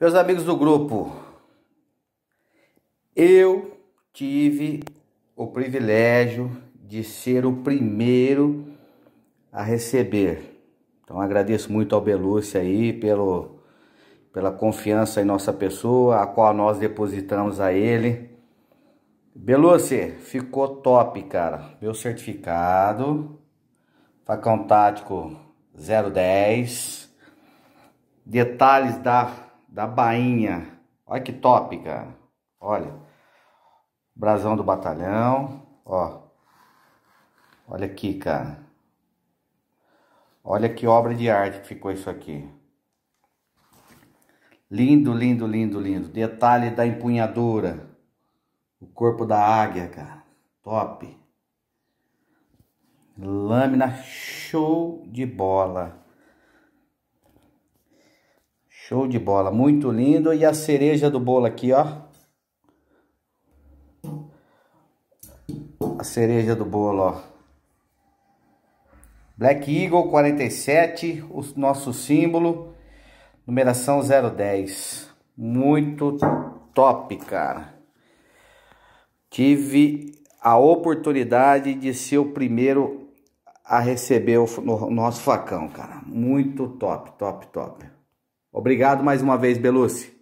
Meus amigos do grupo, eu tive o privilégio de ser o primeiro a receber. Então agradeço muito ao Belucci aí pelo, pela confiança em nossa pessoa, a qual nós depositamos a ele. Belucci, ficou top, cara. Meu certificado, facão tático 010, detalhes da da bainha. Olha que top, cara. Olha. Brasão do batalhão, ó. Olha aqui, cara. Olha que obra de arte que ficou isso aqui. Lindo, lindo, lindo, lindo. Detalhe da empunhadura. O corpo da águia, cara. Top. Lâmina show de bola. Show de bola, muito lindo. E a cereja do bolo aqui, ó. A cereja do bolo, ó. Black Eagle 47, o nosso símbolo, numeração 010. Muito top, cara. Tive a oportunidade de ser o primeiro a receber o, o nosso facão, cara. Muito top, top, top. Obrigado mais uma vez, Belucci.